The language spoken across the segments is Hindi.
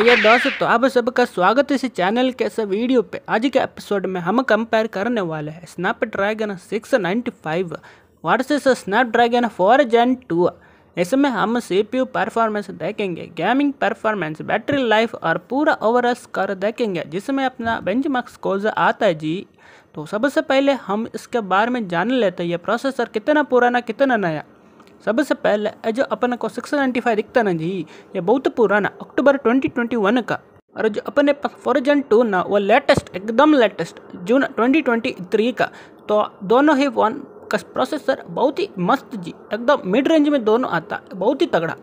अयर दोस्तों तो आप सबका स्वागत है इस चैनल के ऐसे वीडियो पे आज के एपिसोड में हम कंपेयर करने वाले हैं स्नैपड्रैगन 695 वर्सेस स्नैपड्रैगन 4 जेन 2 इसमें हम सीपीयू परफॉर्मेंस देखेंगे गेमिंग परफॉर्मेंस बैटरी लाइफ और पूरा ओवरऑल स्कोर देखेंगे जिसमें अपना मार्क्स स्कोर आता है जी तो सबसे पहले हम इसके बारे में जान लेते हैं ये प्रोसेसर कितना पुराना कितना नया सबसे पहले जो अपन को सिक्स नाइन्टी फाइव दिखता ना जी ये बहुत पुराना अक्टूबर ट्वेंटी ट्वेंटी वन का और जो अपने पास फॉरजन टू ना वो लेटेस्ट एकदम latest June twenty twenty three का तो दोनों ही वन का प्रोसेसर बहुत ही मस्त जी एकदम मिड रेंज में दोनों आता बहुत ही तगड़ा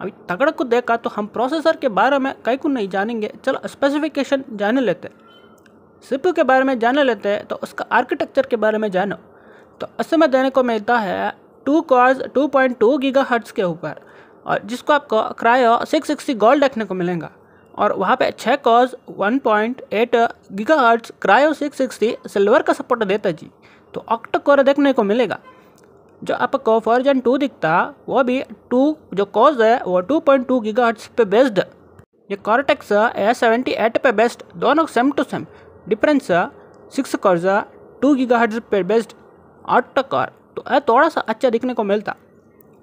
अभी तगड़ा को देखा तो हम प्रोसेसर के बारे में कई को नहीं जानेंगे चलो स्पेसिफिकेशन जाने लेते सिप सिपू के बारे में जाने लेते हैं तो उसका आर्किटेक्चर के बारे में जानो तो असम देने को मिलता है two cores two point two gigahertz के ऊपर और जिसको आपको क्रायो सिक्स सिक्सटी गोल्ड देखने को मिलेगा और वहाँ पे छः cores one point eight gigahertz Kryo six sixty silver का सपोर्ट देता जी तो कोर देखने को मिलेगा जो आपको फॉर्जन टू दिखता वो भी टू जो कॉज है वो two point two gigahertz पे बेस्ड ये कॉरटेक्स ए सेवेंटी एट पे बेस्ड दोनों same to same difference six cores two gigahertz पे बेस्ड कॉर तो थोड़ा सा अच्छा दिखने को मिलता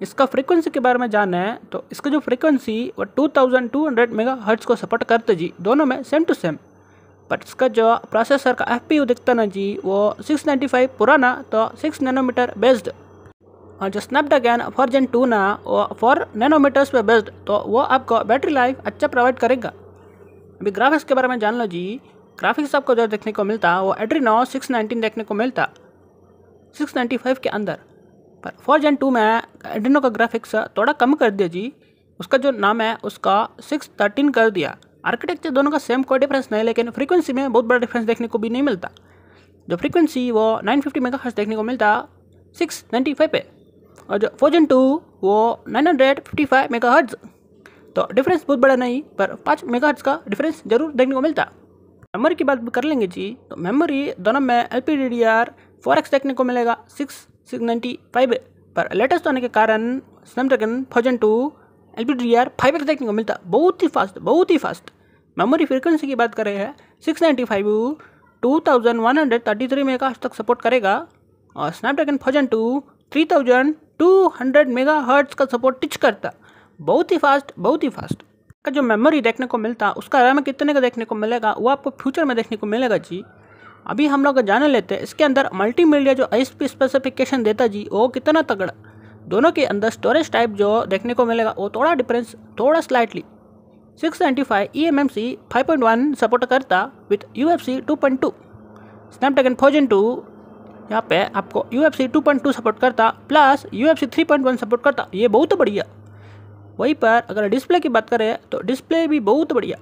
इसका फ्रीक्वेंसी के बारे में जानना है तो इसका जो फ्रीक्वेंसी वो 2200 मेगा हर्ट्स को सपोर्ट करते जी दोनों में सेम टू सेम बट इसका जो प्रोसेसर का एफ पी दिखता ना जी वो 695 पुराना तो 6 नैनोमीटर बेस्ड और जो स्नैपड्रैगन फोर जेन टू ना वो फोर नैनोमीटर्स पे बेस्ड तो वो आपको बैटरी लाइफ अच्छा प्रोवाइड करेगा अभी ग्राफिक्स के बारे में जान लो जी ग्राफिक्स आपको जो देखने को मिलता वो एड्रीनो सिक्स देखने को मिलता 695 के अंदर पर फोर जेन टू में एडिनो का ग्राफिक्स थोड़ा कम कर दिया जी उसका जो नाम है उसका 613 कर दिया आर्किटेक्चर दोनों का सेम कोई डिफरेंस नहीं लेकिन फ्रीक्वेंसी में बहुत बड़ा डिफरेंस देखने को भी नहीं मिलता जो फ्रीक्वेंसी वो 950 फिफ्टी मेगाहर्ट्ज देखने को मिलता 695 पे और जो फोर जेन टू वो 955 मेगाहर्ट्ज तो डिफरेंस बहुत बड़ा नहीं पर पाँच मेगाहर्ट्ज का डिफरेंस जरूर देखने को मिलता मेमोरी की बात कर लेंगे जी तो मेमोरी दोनों में L P D D R four x देखने को मिलेगा सिक्स सिक्स नाइन्टी फाइव पर लेटेस्ट होने के कारण Snapdragon thousand two L P D R five X देखने को मिलता बहुत ही फास्ट बहुत ही फास्ट मेमोरी फ्रिक्वेंसी की बात कर रहे हैं six ninety five two thousand one hundred thirty three mega तक सपोर्ट करेगा और Snapdragon thousand two three thousand two hundred megahertz का सपोर्ट टिच करता बहुत ही फास्ट बहुत ही फास्ट का जो मेमोरी देखने को मिलता उसका रैम कितने का देखने को मिलेगा वो आपको फ्यूचर में देखने को मिलेगा जी अभी हम लोग जान लेते हैं इसके अंदर मल्टीमीडिया जो आई स्पेसिफिकेशन देता जी वो कितना तगड़ा दोनों के अंदर स्टोरेज टाइप जो देखने को मिलेगा वो थोड़ा डिफरेंस थोड़ा स्लाइटली 695 पॉइंट वन सपोर्ट करता with U F C two point two Snapdragon gen two यहाँ पे आपको U F C two point two support करता plus U F C three point one support करता ये बहुत बढ़िया वहीं पर अगर डिस्प्ले की बात करें तो डिस्प्ले भी बहुत बढ़िया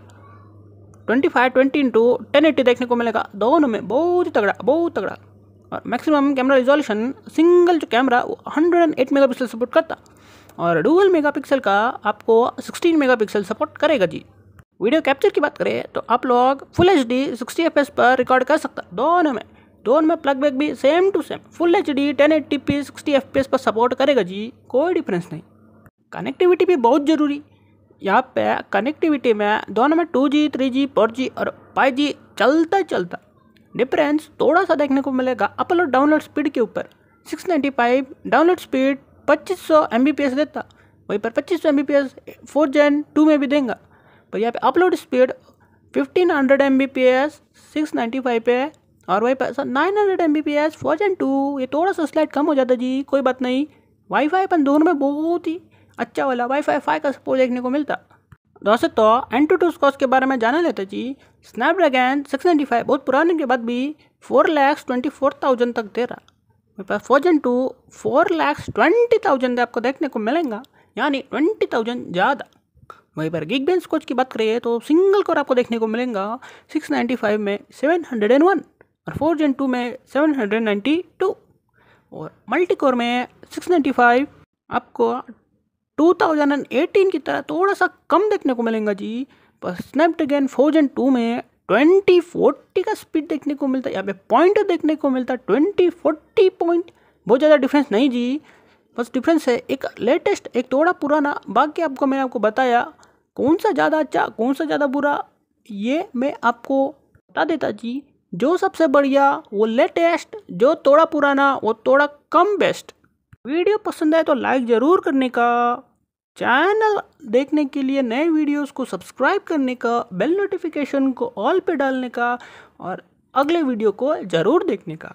twenty five twenty into ten eighty देखने को मिलेगा दोनों में बहुत ही तगड़ा बहुत तगड़ा और मैक्सिमम कैमरा रिजोल्यूशन सिंगल जो कैमरा वो hundred and eight megapixel support करता और डुअल मेगा पिक्सल का आपको सिक्सटीन मेगा पिक्सल सपोर्ट करेगा जी वीडियो कैप्चर की बात करें तो आप लोग full H D sixty F S पर रिकॉर्ड कर सकता दोनों में दोनों में प्लग बैक भी same to same full H D ten eighty P sixty F P S पर सपोर्ट करेगा जी कोई डिफरेंस नहीं कनेक्टिविटी भी बहुत ज़रूरी यहाँ पे कनेक्टिविटी में दोनों में two G three G four G और फाइव जी चलता चलता डिफरेंस थोड़ा सा देखने को मिलेगा अपलोड डाउनलोड स्पीड के ऊपर 695 डाउनलोड स्पीड 2500 सौ देता वहीं पर 2500 सौ M B four gen two में भी देगा पर यहाँ पे upload speed 1500 hundred M B पे और वहीं पर sir nine hundred M B P S four gen two ये थोड़ा सा स्लाइड कम हो जाता जी कोई बात नहीं वाईफाई अपन दोनों में बहुत ही अच्छा वाला वाईफाई फाइव का सपोर्ट देखने को मिलता दोस्तों एन टू टू स्कॉस के बारे में जाना लेते जी स्नैपड्रैगन सिक्स नाइन्टी फाइव बहुत पुराने के बाद भी four lakhs twenty four thousand तक दे रहा मेरे पास gen two four lakhs twenty thousand आपको देखने को मिलेंगे यानी ट्वेंटी थाउजेंड ज़्यादा वहीं पर गिग बेंस कोच की बात करिए तो सिंगल कोर आपको देखने को मिलेगा सिक्स नाइन्टी फाइव में सेवन हंड्रेड एंड वन और फोर जन टू में सेवन हंड्रेड नाइन्टी टू और मल्टी कोर में सिक्स नाइन्टी फाइव आपको 2018 की तरह थोड़ा सा कम देखने को मिलेगा जी पर स्नैपड्रैगन फोजन टू में ट्वेंटी फोर्टी का स्पीड देखने को मिलता है यहाँ पे पॉइंट देखने को मिलता है ट्वेंटी फोर्टी पॉइंट बहुत ज़्यादा डिफरेंस नहीं जी बस डिफरेंस है एक लेटेस्ट एक थोड़ा पुराना बाकी आपको मैंने आपको बताया कौन सा ज़्यादा अच्छा कौन सा ज़्यादा बुरा ये मैं आपको बता देता जी जो सबसे बढ़िया वो लेटेस्ट जो थोड़ा पुराना वो थोड़ा कम बेस्ट वीडियो पसंद आए तो लाइक ज़रूर करने का चैनल देखने के लिए नए वीडियोस को सब्सक्राइब करने का बेल नोटिफिकेशन को ऑल पे डालने का और अगले वीडियो को ज़रूर देखने का